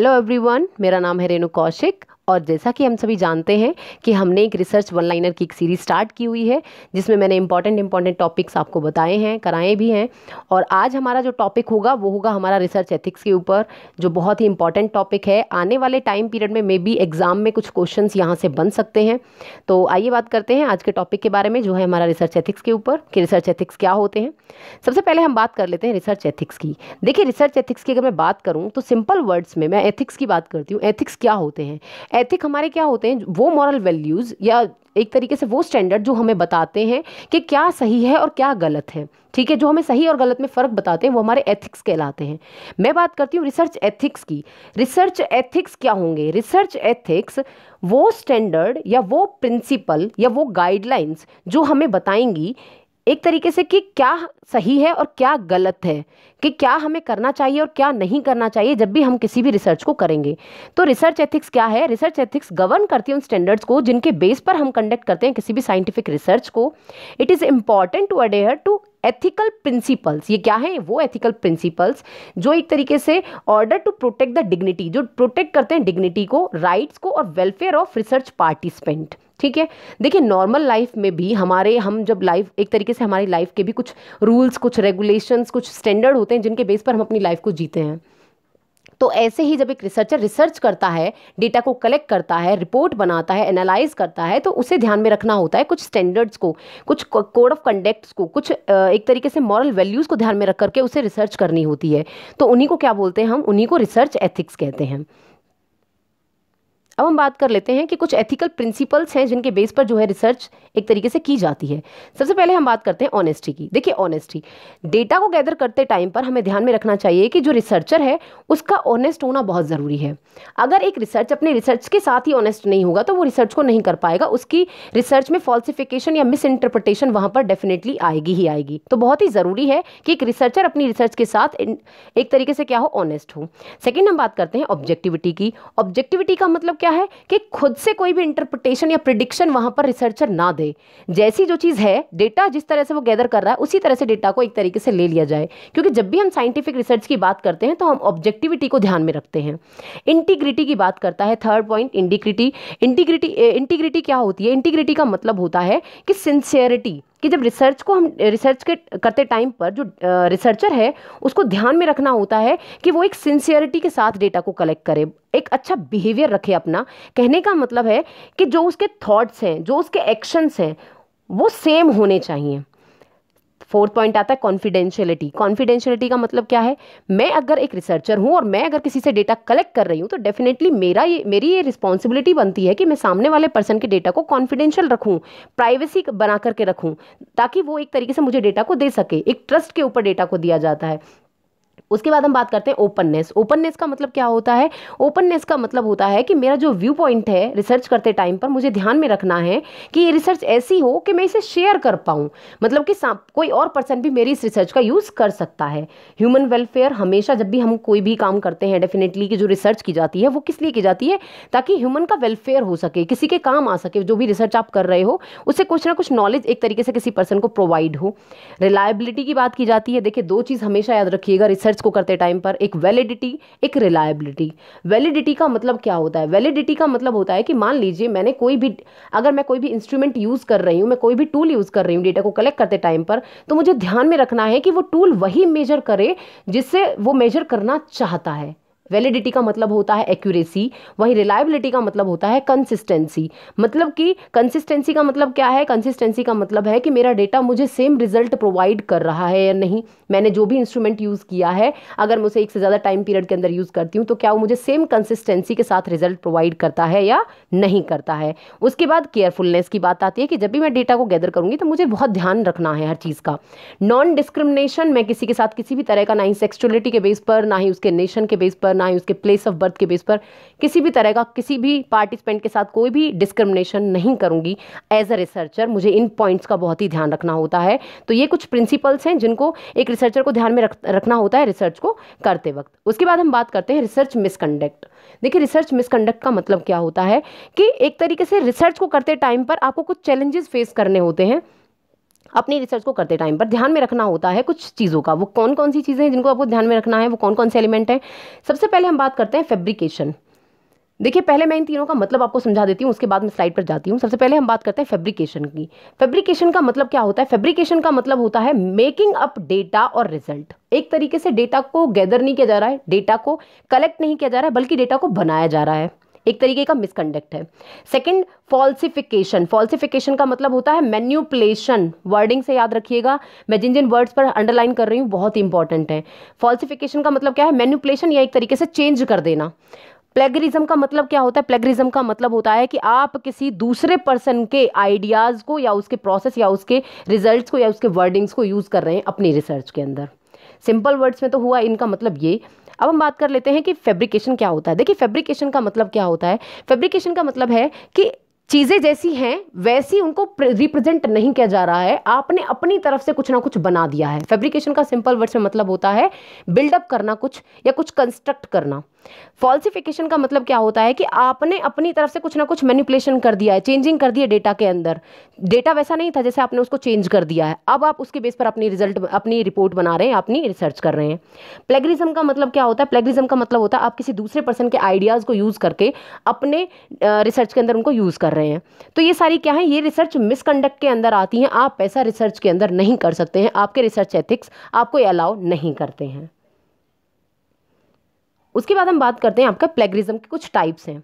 hello everyone मेरा नाम है रेणु कौशिक और जैसा कि हम सभी जानते हैं कि हमने एक रिसर्च वन लाइनर की एक सीरीज स्टार्ट की हुई है जिसमें मैंने इंपॉर्टेंट इंपॉर्टेंट टॉपिक्स आपको बताए हैं कराए भी हैं और आज हमारा जो टॉपिक होगा वो होगा हमारा रिसर्च एथिक्स के ऊपर जो बहुत ही इंपॉर्टेंट टॉपिक है आने वाले टाइम पीरियड में मे बी एग्ज़ाम में कुछ क्वेश्चन यहाँ से बन सकते हैं तो आइए बात करते हैं आज के टॉपिक के बारे में जो है हमारा रिसर्च एथिक्स के ऊपर कि रिसर्च एथिक्स क्या होते हैं सबसे पहले हम बात कर लेते हैं रिसर्च एथिक्स की देखिए रिसर्च एथिक्स की अगर मैं बात करूँ तो सिंपल वर्ड्स में मैं एथिक्स की बात करती हूँ एथिक्स क्या होते हैं एथिक हमारे क्या होते हैं वो मॉरल वैल्यूज़ या एक तरीके से वो स्टैंडर्ड जो हमें बताते हैं कि क्या सही है और क्या गलत है ठीक है जो हमें सही और गलत में फ़र्क बताते हैं वो हमारे एथिक्स कहलाते हैं मैं बात करती हूँ रिसर्च एथिक्स की रिसर्च एथिक्स क्या होंगे रिसर्च एथिक्स वो स्टैंडर्ड या वो प्रिंसिपल या वो गाइडलाइंस जो हमें बताएंगी एक तरीके से कि क्या सही है और क्या गलत है कि क्या हमें करना चाहिए और क्या नहीं करना चाहिए जब भी हम किसी भी रिसर्च को करेंगे तो रिसर्च एथिक्स क्या है रिसर्च एथिक्स गवर्न करती है उन स्टैंडर्ड्स को जिनके बेस पर हम कंडक्ट करते हैं किसी भी साइंटिफिक रिसर्च को it is important to adhere to ethical principles ये क्या है वो एथिकल प्रिंसिपल्स जो एक तरीके से order to protect the dignity जो प्रोटेक्ट करते हैं डिग्निटी को राइट्स को और वेलफेयर ऑफ रिसर्च पार्टिसिपेंट ठीक है देखिए नॉर्मल लाइफ में भी हमारे हम जब लाइफ एक तरीके से हमारी लाइफ के भी कुछ रूल्स कुछ रेगुलेशंस कुछ स्टैंडर्ड होते हैं जिनके बेस पर हम अपनी लाइफ को जीते हैं तो ऐसे ही जब एक रिसर्चर रिसर्च करता है डेटा को कलेक्ट करता है रिपोर्ट बनाता है एनालाइज करता है तो उसे ध्यान में रखना होता है कुछ स्टैंडर्ड्स को कुछ कोड ऑफ कंडक्ट्स को कुछ एक तरीके से मॉरल वैल्यूज़ को ध्यान में रख करके उसे रिसर्च करनी होती है तो उन्हीं को क्या बोलते हैं हम उन्हीं को रिसर्च एथिक्स कहते हैं अब हम बात कर लेते हैं कि कुछ एथिकल प्रिंसिपल्स हैं जिनके बेस पर जो है रिसर्च एक तरीके से की जाती है सबसे पहले हम बात करते हैं ऑनेस्टी की देखिए ऑनेस्टी डेटा को गैदर करते टाइम पर हमें ध्यान में रखना चाहिए कि जो रिसर्चर है उसका ऑनेस्ट होना बहुत ज़रूरी है अगर एक रिसर्च अपने रिसर्च के साथ ही ऑनेस्ट नहीं होगा तो वो रिसर्च को नहीं कर पाएगा उसकी रिसर्च में फॉल्सिफिकेशन या मिस इंटरप्रटेशन वहाँ पर डेफिनेटली आएगी ही आएगी तो बहुत ही ज़रूरी है कि एक रिसर्चर अपनी रिसर्च के साथ एक तरीके से क्या हो ऑनेस्ट हो सेकेंड हम बात करते हैं ऑब्जेक्टिविटी की ऑब्जेक्टिविटी का मतलब क्या है कि खुद से कोई भी इंटरप्रिटेशन या प्रिडिक्शन वहां पर रिसर्चर ना दे जैसी जो चीज़ है डेटा जिस तरह से वो गैदर कर रहा है उसी तरह से डेटा को एक तरीके से ले लिया जाए क्योंकि जब भी हम साइंटिफिक रिसर्च की बात करते हैं तो हम ऑब्जेक्टिविटी को ध्यान में रखते हैं इंटीग्रिटी की बात करता है third point integrity integrity integrity क्या होती है इंटीग्रिटी का मतलब होता है कि सिंसियरिटी कि जब रिसर्च को हम रिसर्च के करते टाइम पर जो रिसर्चर है उसको ध्यान में रखना होता है कि वो एक सिंसियरिटी के साथ डेटा को कलेक्ट करे एक अच्छा बिहेवियर रखे अपना कहने का मतलब है कि जो उसके थॉट्स हैं जो उसके एक्शंस हैं वो सेम होने चाहिए फोर्थ पॉइंट आता है कॉन्फिडेंशियलिटी कॉन्फिडेंशियलिटी का मतलब क्या है मैं अगर एक रिसर्चर हूँ और मैं अगर किसी से डेटा कलेक्ट कर रही हूँ तो डेफिनेटली मेरा ये मेरी ये रिस्पॉन्सिबिलिटी बनती है कि मैं सामने वाले पर्सन के डेटा को कॉन्फिडेंशियल रखूँ प्राइवेसी बना करके रखूँ ताकि वो एक तरीके से मुझे डेटा को दे सके एक ट्रस्ट के ऊपर डेटा को दिया जाता है उसके बाद हम बात करते हैं ओपननेस ओपननेस का मतलब क्या होता है ओपननेस का मतलब होता है कि मेरा जो व्यू पॉइंट है रिसर्च करते टाइम पर मुझे ध्यान में रखना है कि ये रिसर्च ऐसी हो कि मैं इसे शेयर कर पाऊँ मतलब कि कोई और पर्सन भी मेरी इस रिसर्च का यूज़ कर सकता है ह्यूमन वेलफेयर हमेशा जब भी हम कोई भी काम करते हैं डेफिनेटली कि जो रिसर्च की जाती है वो किस लिए की जाती है ताकि ह्यूमन का वेलफेयर हो सके किसी के काम आ सके जो भी रिसर्च आप कर रहे हो उससे कुछ ना कुछ नॉलेज एक तरीके से किसी पर्सन को प्रोवाइड हो रिलायबिलिटी की बात की जाती है देखिए दो चीज़ हमेशा याद रखिएगा रिसर्च सर्च को करते टाइम पर एक वैलिडिटी एक रिलायबिलिटी वैलिडिटी का मतलब क्या होता है वैलिडिटी का मतलब होता है कि मान लीजिए मैंने कोई भी अगर मैं कोई भी इंस्ट्रूमेंट यूज़ कर रही हूँ मैं कोई भी टूल यूज़ कर रही हूँ डेटा को कलेक्ट करते टाइम पर तो मुझे ध्यान में रखना है कि वो टूल वही मेजर करे जिससे वो मेजर करना चाहता है वैलिडिटी का मतलब होता है एक्यूरेसी वहीं रिलायबिलिटी का मतलब होता है कंसिस्टेंसी मतलब कि कंसिस्टेंसी का मतलब क्या है कंसिस्टेंसी का मतलब है कि मेरा डेटा मुझे सेम रिजल्ट प्रोवाइड कर रहा है या नहीं मैंने जो भी इंस्ट्रूमेंट यूज़ किया है अगर मैं उसे एक से ज़्यादा टाइम पीरियड के अंदर यूज़ करती हूँ तो क्या वो मुझे सेम कंसिस्टेंसी के साथ रिजल्ट प्रोवाइड करता है या नहीं करता है उसके बाद केयरफुलनेस की बात आती है कि जब भी मैं डेटा को गैदर करूँगी तो मुझे बहुत ध्यान रखना है हर चीज़ का नॉन डिस्क्रिमिनेशन मैं किसी के साथ किसी भी तरह का ना ही सेक्सुअलिटी के बेस पर ना ही उसके नेशन के बेस पर पर ना ही उसके प्लेस ऑफ बर्थ के बेस पर किसी भी तरह का किसी भी पार्टिसिपेंट के साथ कोई भी डिस्क्रिमिनेशन नहीं करूंगी एज अ रिसर्चर मुझे इन पॉइंट्स का बहुत ही ध्यान रखना होता है तो ये कुछ प्रिंसिपल्स हैं जिनको एक रिसर्चर को ध्यान में रख, रखना होता है रिसर्च को करते वक्त उसके बाद हम बात करते हैं रिसर्च मिसकंडक्ट देखिए रिसर्च मिसकंडक्ट का मतलब क्या होता है कि एक तरीके से रिसर्च को करते टाइम पर आपको कुछ चैलेंजेस फेस करने होते हैं अपनी रिसर्च को करते टाइम पर ध्यान में रखना होता है कुछ चीज़ों का वो कौन कौन सी चीज़ें हैं जिनको आपको ध्यान में रखना है वो कौन कौन से एलिमेंट हैं सबसे पहले हम बात करते हैं फेब्रिकेशन देखिए पहले मैं इन तीनों का मतलब आपको समझा देती हूँ उसके बाद मैं स्लाइड पर जाती हूँ सबसे पहले हम बात करते हैं फेब्रिकेशन की फेब्रिकेशन का मतलब क्या होता है फेब्रिकेशन का मतलब होता है मेकिंग अप डेटा और रिजल्ट एक तरीके से डेटा को गैदर नहीं किया जा रहा है डेटा को कलेक्ट नहीं किया जा रहा है बल्कि डेटा को बनाया जा रहा है एक तरीके का मिसकंडक्ट है सेकंड फॉल्सिफिकेशन फॉल्सिफिकेशन का मतलब होता है मैन्यूपलेशन वर्डिंग से याद रखिएगा मैं जिन जिन वर्ड्स पर अंडरलाइन कर रही हूँ बहुत इंपॉर्टेंट है फॉल्सिफिकेशन का मतलब क्या है मैन्यूपलेशन या एक तरीके से चेंज कर देना प्लेगरिज्म का मतलब क्या होता है प्लेगरिज्म का मतलब होता है कि आप किसी दूसरे पर्सन के आइडियाज़ को या उसके प्रोसेस या उसके रिजल्ट्स को या उसके वर्डिंग्स को यूज़ कर रहे हैं अपनी रिसर्च के अंदर सिंपल वर्ड्स में तो हुआ इनका मतलब ये अब हम बात कर लेते हैं कि फेब्रिकेशन क्या होता है देखिए फेब्रिकेशन का मतलब क्या होता है फेब्रिकेशन का मतलब है कि चीज़ें जैसी हैं वैसी उनको रिप्रेजेंट नहीं किया जा रहा है आपने अपनी तरफ से कुछ ना कुछ बना दिया है फैब्रिकेशन का सिंपल वर्ड से मतलब होता है बिल्डअप करना कुछ या कुछ कंस्ट्रक्ट करना फॉल्सिफिकेशन का मतलब क्या होता है कि आपने अपनी तरफ से कुछ ना कुछ मैनिपुलेशन कर दिया है चेंजिंग कर दिया डेटा के अंदर डेटा वैसा नहीं था जैसे आपने उसको चेंज कर दिया है अब आप उसके बेस पर अपनी रिजल्ट अपनी रिपोर्ट बना रहे हैं अपनी रिसर्च कर रहे हैं प्लेगरिज्म का मतलब क्या होता है प्लेगरिज्म का मतलब होता है आप किसी दूसरे पर्सन के आइडियाज़ को यूज़ करके अपने रिसर्च के अंदर उनको यूज़ कर रहे हैं तो ये सारी क्या है ये रिसर्च मिसकंडक्ट के अंदर आती है आप ऐसा रिसर्च के अंदर नहीं कर सकते हैं आपके रिसर्च एथिक्स आपको अलाउ नहीं करते हैं उसके बाद हम बात करते हैं आपका प्लेगरिज्म के कुछ टाइप्स हैं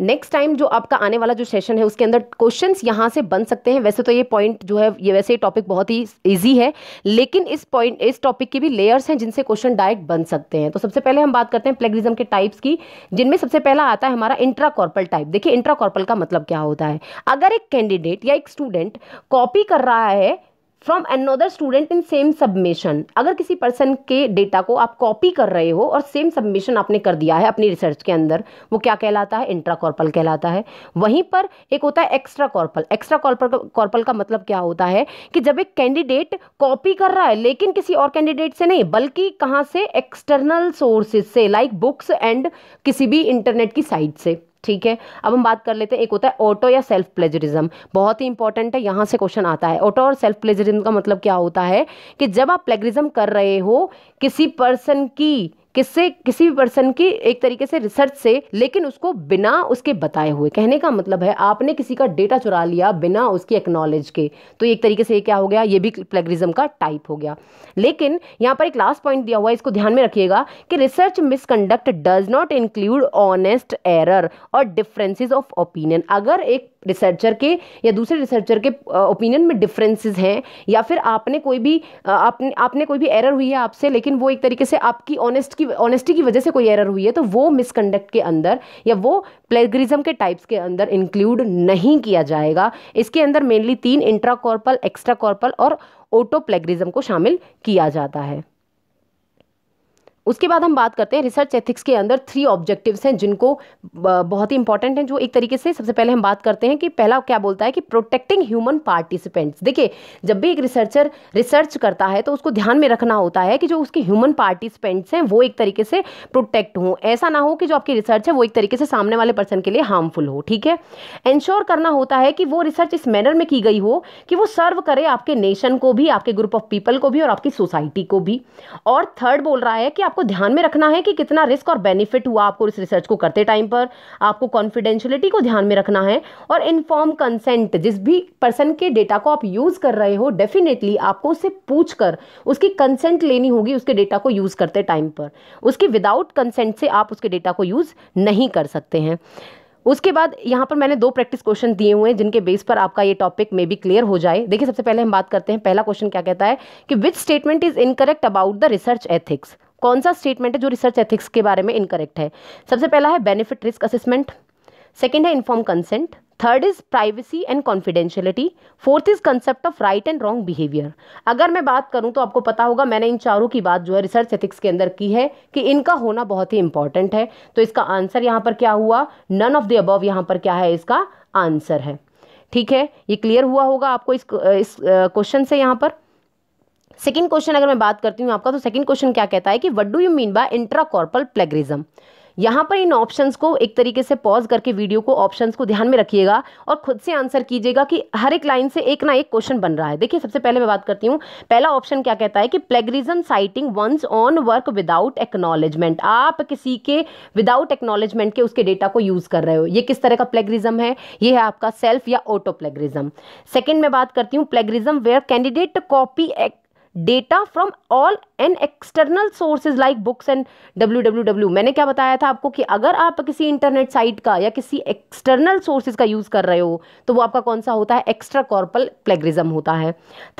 नेक्स्ट टाइम जो आपका आने वाला जो सेशन है उसके अंदर क्वेश्चंस यहाँ से बन सकते हैं वैसे तो ये पॉइंट जो है ये वैसे ये टॉपिक बहुत ही इजी है लेकिन इस पॉइंट इस टॉपिक के भी लेयर्स हैं जिनसे क्वेश्चन डायरेक्ट बन सकते हैं तो सबसे पहले हम बात करते हैं प्लेगरिज्म के टाइप्स की जिनमें सबसे पहला आता है हमारा इंट्राकॉर्पल टाइप देखिए इंट्राकॉर्पल का मतलब क्या होता है अगर एक कैंडिडेट या एक स्टूडेंट कॉपी कर रहा है from another student in same submission अगर किसी पर्सन के डेटा को आप कॉपी कर रहे हो और सेम सबमिशन आपने कर दिया है अपनी रिसर्च के अंदर वो क्या कहलाता है इंट्रा कॉर्पल कहलाता है वहीं पर एक होता है एक्स्ट्रा कॉर्पल एक्स्ट्रा कॉर्पल कॉर्पल का मतलब क्या होता है कि जब एक कैंडिडेट कॉपी कर रहा है लेकिन किसी और कैंडिडेट से नहीं बल्कि कहाँ से एक्सटर्नल सोर्सेज से लाइक बुक्स एंड किसी भी इंटरनेट की साइट से ठीक है अब हम बात कर लेते हैं एक होता है ऑटो या सेल्फ प्लेजरिज्म बहुत ही इंपॉर्टेंट है यहाँ से क्वेश्चन आता है ऑटो और सेल्फ प्लेजरिज्म का मतलब क्या होता है कि जब आप प्लेगरिज्म कर रहे हो किसी पर्सन की किससे किसी भी पर्सन की एक तरीके से रिसर्च से लेकिन उसको बिना उसके बताए हुए कहने का मतलब है आपने किसी का डेटा चुरा लिया बिना उसकी एक्नॉलेज के तो एक तरीके से ये क्या हो गया ये भी प्लेगरिज्म का टाइप हो गया लेकिन यहाँ पर एक लास्ट पॉइंट दिया हुआ है इसको ध्यान में रखिएगा कि research misconduct does not include honest error और डिफरेंसिस ऑफ ओपिनियन अगर एक रिसर्चर के या दूसरे रिसर्चर के ओपिनियन में डिफरेंसेस हैं या फिर आपने कोई भी आपने आपने कोई भी एरर हुई है आपसे लेकिन वो एक तरीके से आपकी ऑनेस्ट की की ऑनेस्टी की वजह से कोई एरर हुई है तो वो मिसकंडक्ट के अंदर या वो प्लेगरिज्म के टाइप्स के अंदर इंक्लूड नहीं किया जाएगा इसके अंदर मेनली तीन इंट्राकॉर्पल एक्स्ट्राकॉर्पल एक्स्ट्रा कॉर्पल और ओटो प्लेगरिज्म को शामिल किया जाता है उसके बाद हम बात करते हैं रिसर्च एथिक्स के अंदर थ्री ऑब्जेक्टिव्स हैं जिनको बहुत ही इंपॉर्टेंट हैं जो एक तरीके से सबसे पहले हम बात करते हैं कि पहला क्या बोलता है कि प्रोटेक्टिंग ह्यूमन पार्टिसिपेंट्स देखिए जब भी एक रिसर्चर रिसर्च करता है तो उसको ध्यान में रखना होता है कि जो उसके ह्यूमन पार्टिसिपेंट्स हैं वो एक तरीके से प्रोटेक्ट हों ऐसा ना हो कि जो आपकी रिसर्च है वो एक तरीके से सामने वाले पर्सन के लिए हार्मफुल हो ठीक है इंश्योर करना होता है कि वो रिसर्च इस मैनर में की गई हो कि वो सर्व करे आपके नेशन को भी आपके ग्रुप ऑफ पीपल को भी और आपकी सोसाइटी को भी और थर्ड बोल रहा है कि आप आपको ध्यान में रखना है कि कितना रिस्क और बेनिफिट हुआ आपको इस रिसर्च को करते टाइम पर आपको कॉन्फिडेंशियलिटी को ध्यान में रखना है और इन्फॉर्म कंसेंट जिस भी पर्सन के डेटा को आप यूज़ कर रहे हो डेफिनेटली आपको उससे पूछ कर उसकी कंसेंट लेनी होगी उसके डेटा को यूज़ करते टाइम पर उसके विदाउट कंसेंट से आप उसके डेटा को यूज़ नहीं कर सकते हैं उसके बाद यहाँ पर मैंने दो प्रैक्टिस क्वेश्चन दिए हुए हैं जिनके बेस पर आपका ये टॉपिक मे बी क्लियर हो जाए देखिए सबसे पहले हम बात करते हैं पहला क्वेश्चन क्या कहता है कि which statement is incorrect about the research ethics कौन सा स्टेटमेंट है जो रिसर्च एथिक्स के बारे में इनकरेक्ट है सबसे पहला है बेनिफिट रिस्क असेसमेंट सेकेंड है inform consent third is privacy and confidentiality fourth is concept of right and wrong behaviour अगर मैं बात करूं तो आपको पता होगा मैंने इन चारों की बात जो है रिसर्च एथिक्स के अंदर की है कि इनका होना बहुत ही इंपॉर्टेंट है तो इसका आंसर यहाँ पर क्या हुआ नन ऑफ द अबव यहाँ पर क्या है इसका आंसर है ठीक है ये क्लियर हुआ होगा आपको इस क्वेश्चन से यहाँ पर सेकेंड क्वेश्चन अगर मैं बात करती हूँ आपका तो सेकेंड क्वेश्चन क्या कहता है कि what do you mean by intracorporal plagiarism यहाँ पर इन ऑप्शंस को एक तरीके से पॉज करके वीडियो को ऑप्शंस को ध्यान में रखिएगा और खुद से आंसर कीजिएगा कि हर एक लाइन से एक ना एक क्वेश्चन बन रहा है देखिए सबसे पहले मैं बात करती हूँ पहला ऑप्शन क्या कहता है कि plagiarism citing one's own work without acknowledgement आप किसी के विदाउट एक्नॉलेजमेंट के उसके डेटा को यूज़ कर रहे हो ये किस तरह का प्लेगरिज्म है ये है आपका सेल्फ या ऑटो प्लेगरिज्म सेकेंड मैं बात करती हूँ plagiarism where candidate copy act data from all and external sources like books and W W W मैंने क्या बताया था आपको कि अगर आप किसी इंटरनेट साइट का या किसी एक्सटर्नल सोर्सेज का यूज़ कर रहे हो तो वो आपका कौन सा होता है एक्स्ट्रा कॉर्पल प्लेगरिज्म होता है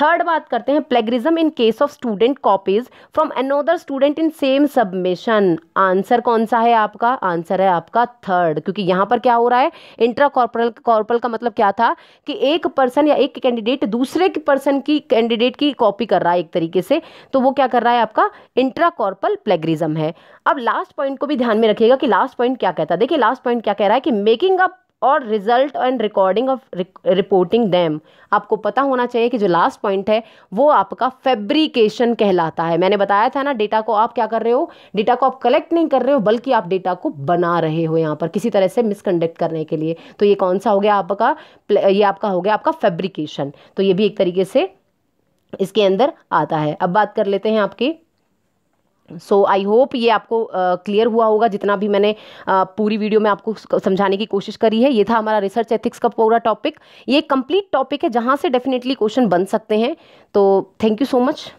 थर्ड बात करते हैं plagiarism in case of student copies from another student in same submission answer कौन सा है आपका आंसर है आपका थर्ड क्योंकि यहाँ पर क्या हो रहा है इंट्रा कॉर्पोरल कॉर्पल का मतलब क्या था कि एक पर्सन या एक कैंडिडेट दूसरे पर्सन की कैंडिडेट की कॉपी कर रहा है एक तरीके से तो वो क्या कर रहा है आपका इंट्राकॉर्पल प्लेग्रिज्म है अब लास्ट पॉइंट को भी ध्यान में रखिएगा कि लास्ट पॉइंट क्या कहता है देखिए लास्ट पॉइंट क्या कह रहा है कि मेकिंग अप और result and recording of reporting dam आपको पता होना चाहिए कि जो लास्ट पॉइंट है वो आपका फैब्रिकेशन कहलाता है मैंने बताया था ना डेटा को आप क्या कर रहे हो डेटा को आप कलेक्ट नहीं कर रहे हो बल्कि आप डेटा को बना रहे हो यहाँ पर किसी तरह से मिसकंडक्ट करने के लिए तो ये कौन सा हो गया आपका ये आपका हो गया आपका फेब्रिकेशन तो ये भी एक तरीके से इसके अंदर आता है अब बात कर लेते हैं आपकी सो आई होप ये आपको क्लियर uh, हुआ होगा जितना भी मैंने uh, पूरी वीडियो में आपको समझाने की कोशिश करी है ये था हमारा रिसर्च एथिक्स का पूरा टॉपिक ये कंप्लीट टॉपिक है जहाँ से डेफिनेटली क्वेश्चन बन सकते हैं तो थैंक यू सो मच